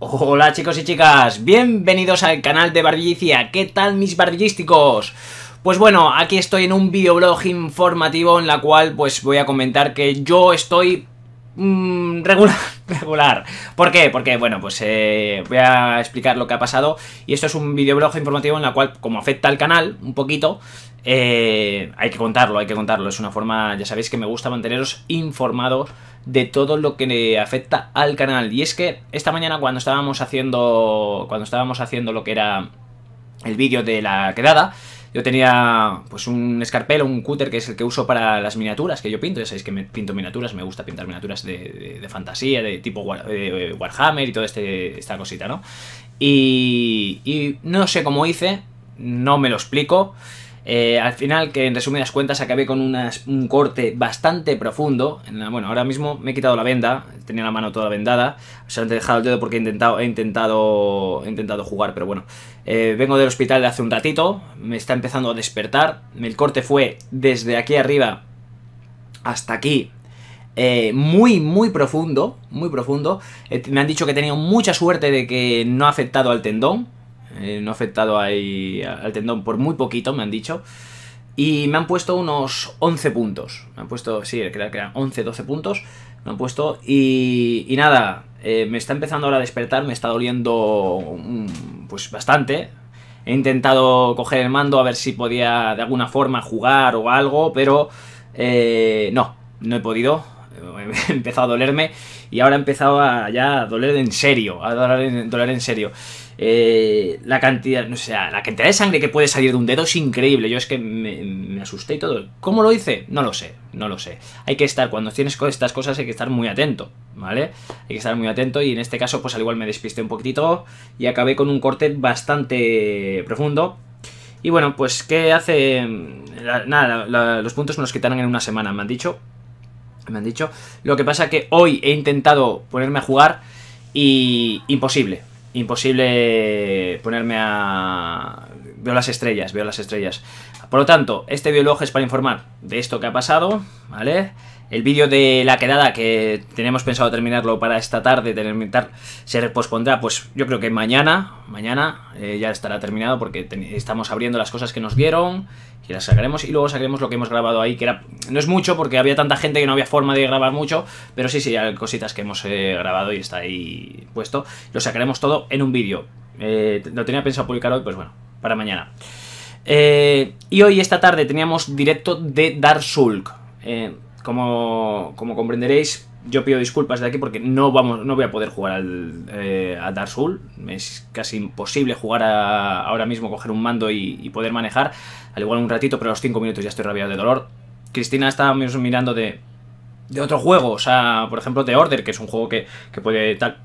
Hola chicos y chicas, bienvenidos al canal de Barbillicia, ¿qué tal mis barbillísticos? Pues bueno, aquí estoy en un videoblog informativo en la cual pues voy a comentar que yo estoy Mm, regular, regular. ¿Por qué? Porque, bueno, pues eh, voy a explicar lo que ha pasado. Y esto es un videoblog informativo en la cual, como afecta al canal un poquito, eh, hay que contarlo, hay que contarlo. Es una forma, ya sabéis que me gusta manteneros informados de todo lo que le afecta al canal. Y es que esta mañana cuando estábamos haciendo, cuando estábamos haciendo lo que era el vídeo de la quedada, yo tenía pues un escarpelo un cúter que es el que uso para las miniaturas que yo pinto. Ya sabéis que me pinto miniaturas, me gusta pintar miniaturas de, de, fantasía, de tipo eh, Warhammer y toda este, esta cosita, ¿no? y no sé cómo hice, no me lo explico. Eh, al final, que en resumidas cuentas, acabé con un corte bastante profundo. En bueno, ahora mismo me he quitado la venda, tenía la mano toda vendada, o sea, he dejado el dedo porque he intentado, he intentado, intentado jugar, pero bueno. Eh, vengo del hospital de hace un ratito, me está empezando a despertar. El corte fue desde aquí arriba hasta aquí, eh, muy, muy profundo, muy profundo. me han dicho que he tenido mucha suerte de que no ha afectado al tendón. Eh, no ha afectado ahí al tendón por muy poquito, me han dicho. Y me han puesto unos 11 puntos. Me han puesto, sí, creo que eran 11, 12 puntos. Me han puesto. Y, y nada, eh, me está empezando ahora a despertar, me está doliendo mm, pues bastante. He intentado coger el mando a ver si podía de alguna forma jugar o algo, pero eh, no, no he podido. empezado a dolerme y ahora he empezado a, ya a doler en serio, a doler, en serio. Eh, la cantidad, no sea, la cantidad de sangre que puede salir de un dedo es increíble. Yo es que me, asusté y todo. ¿Cómo lo hice? No lo sé, no lo sé. Hay que estar, cuando tienes estas cosas hay que estar muy atento, ¿vale? Hay que estar muy atento y en este caso pues al igual me despisté un poquitito y acabé con un corte bastante profundo. Y bueno, pues ¿qué hace? nada, los puntos nos quitarán en una semana, me han dicho me han dicho. Lo que pasa que hoy he intentado ponerme a jugar y imposible. Imposible ponerme a... Veo las estrellas, veo las estrellas. Por lo tanto, este biólogo es para informar de esto que ha pasado, ¿vale? El vídeo de la quedada que tenemos pensado terminarlo para esta tarde, terminar, se pospondrá, pues yo creo que mañana, mañana eh, ya estará terminado porque estamos abriendo las cosas que nos dieron y las sacaremos y luego sacaremos lo que hemos grabado ahí, que era, no es mucho porque había tanta gente que no había forma de grabar mucho, pero sí, sí, hay cositas que hemos eh, grabado y está ahí puesto. Lo sacaremos todo en un vídeo. Eh, lo tenía pensado publicar hoy, pues bueno, para mañana. y hoy, esta tarde, teníamos directo de Dark Sulk como, como comprenderéis, yo pido disculpas de aquí porque no, vamos, no voy a poder jugar al, eh, a Dark Souls. Es casi imposible jugar ahora mismo, coger un mando y, poder manejar. Al igual un ratito, pero a los 5 minutos ya estoy rabiado de dolor. Cristina está mirando de, de otro juego, o sea, por ejemplo, The Order, que es un juego que, que puede tal.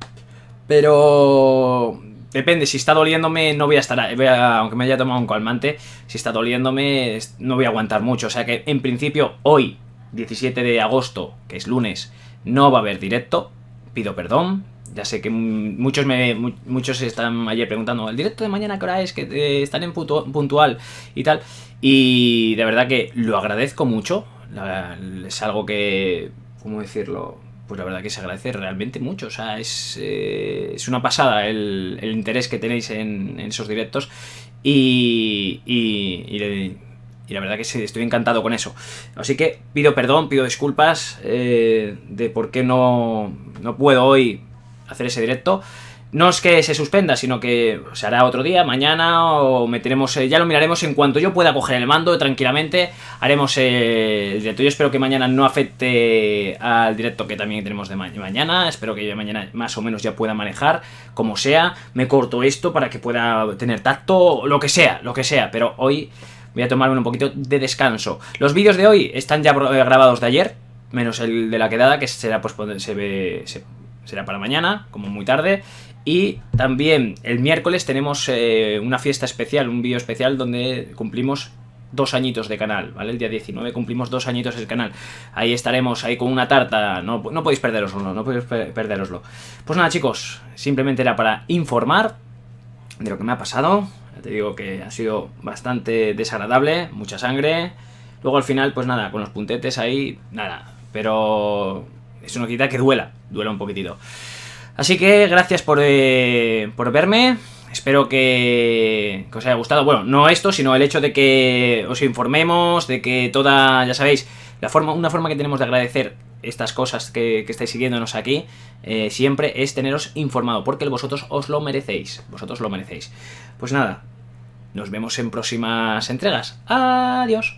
Pero depende, si está doliéndome no voy a estar, aunque me haya tomado un calmante, si está doliéndome no voy a aguantar mucho. O sea que en principio hoy 17 de agosto, que es lunes, no va a haber directo. Pido perdón. Ya sé que muchos me muchos están ayer preguntando, ¿el directo de mañana que hora es? Que eh, están en puntual y tal. Y de verdad que lo agradezco mucho. Es algo que, ¿cómo decirlo? Pues la verdad que se agradece realmente mucho. O sea, es, eh, es una pasada el, interés que tenéis en, esos directos. Y, y, y y la verdad que sí, estoy encantado con eso. Así que pido perdón, pido disculpas eh, de por qué no, no puedo hoy hacer ese directo. No es que se suspenda, sino que se hará otro día, mañana, o meteremos, eh, ya lo miraremos en cuanto yo pueda coger el mando tranquilamente, haremos eh, el directo. Yo espero que mañana no afecte al directo que también tenemos de mañana, espero que yo mañana más o menos ya pueda manejar, como sea, me corto esto para que pueda tener tacto, lo que sea, lo que sea, pero hoy voy a tomarme un poquito de descanso. Los vídeos de hoy están ya eh, grabados de ayer, menos el de la quedada, que será, pues, se ve, será para mañana, como muy tarde. Y también el miércoles tenemos eh, una fiesta especial, un vídeo especial donde cumplimos dos añitos de canal, ¿vale? El día 19 cumplimos dos añitos el canal. Ahí estaremos, ahí con una tarta. No, podéis perderoslo, no podéis perderoslo. Pues nada, chicos, simplemente era para informar de lo que me ha pasado te digo que ha sido bastante desagradable, mucha sangre. Luego al final, pues nada, con los puntetes ahí, nada. Pero es una quita que duela, duela un poquitito. Así que gracias por, eh, por verme. Espero que, os haya gustado. Bueno, no esto, sino el hecho de que os informemos, de que toda, ya sabéis, la forma, una forma que tenemos de agradecer estas cosas que, estáis siguiéndonos aquí, eh, siempre es teneros informado, porque vosotros os lo merecéis. Vosotros lo merecéis. Pues nada, nos vemos en próximas entregas. Adiós.